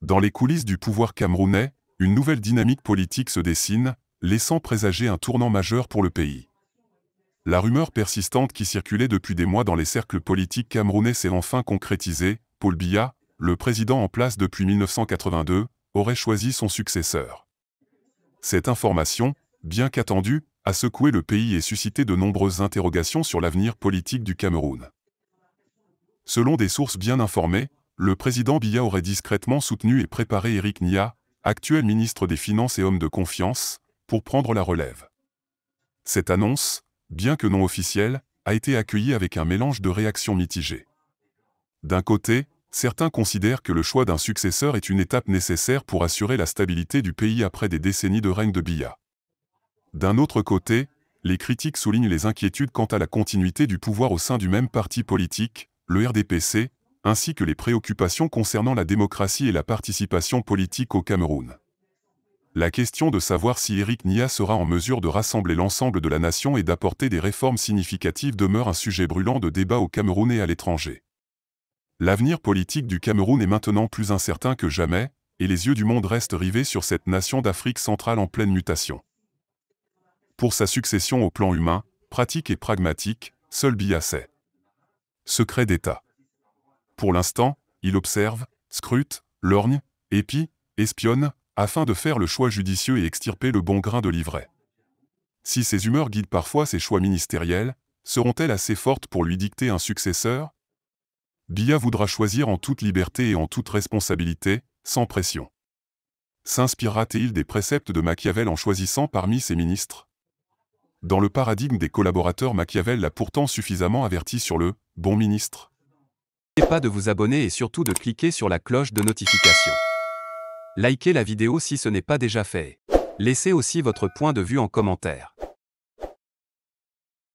Dans les coulisses du pouvoir camerounais, une nouvelle dynamique politique se dessine, laissant présager un tournant majeur pour le pays. La rumeur persistante qui circulait depuis des mois dans les cercles politiques camerounais s'est enfin concrétisée, Paul Biya, le président en place depuis 1982, aurait choisi son successeur. Cette information, bien qu'attendue, a secoué le pays et suscité de nombreuses interrogations sur l'avenir politique du Cameroun. Selon des sources bien informées, le président Biya aurait discrètement soutenu et préparé Éric Nia, actuel ministre des Finances et homme de confiance, pour prendre la relève. Cette annonce, bien que non officielle, a été accueillie avec un mélange de réactions mitigées. D'un côté, certains considèrent que le choix d'un successeur est une étape nécessaire pour assurer la stabilité du pays après des décennies de règne de Biya. D'un autre côté, les critiques soulignent les inquiétudes quant à la continuité du pouvoir au sein du même parti politique, le RDPC, ainsi que les préoccupations concernant la démocratie et la participation politique au Cameroun. La question de savoir si Eric Nia sera en mesure de rassembler l'ensemble de la nation et d'apporter des réformes significatives demeure un sujet brûlant de débat au Cameroun et à l'étranger. L'avenir politique du Cameroun est maintenant plus incertain que jamais, et les yeux du monde restent rivés sur cette nation d'Afrique centrale en pleine mutation. Pour sa succession au plan humain, pratique et pragmatique, seul Biassé. sait. Secret d'État. Pour l'instant, il observe, scrute, lorgne, épie, espionne, afin de faire le choix judicieux et extirper le bon grain de livret. Si ses humeurs guident parfois ses choix ministériels, seront-elles assez fortes pour lui dicter un successeur Bia voudra choisir en toute liberté et en toute responsabilité, sans pression. S'inspirera-t-il des préceptes de Machiavel en choisissant parmi ses ministres Dans le paradigme des collaborateurs, Machiavel l'a pourtant suffisamment averti sur le « bon ministre ». N'oubliez pas de vous abonner et surtout de cliquer sur la cloche de notification. Likez la vidéo si ce n'est pas déjà fait. Laissez aussi votre point de vue en commentaire.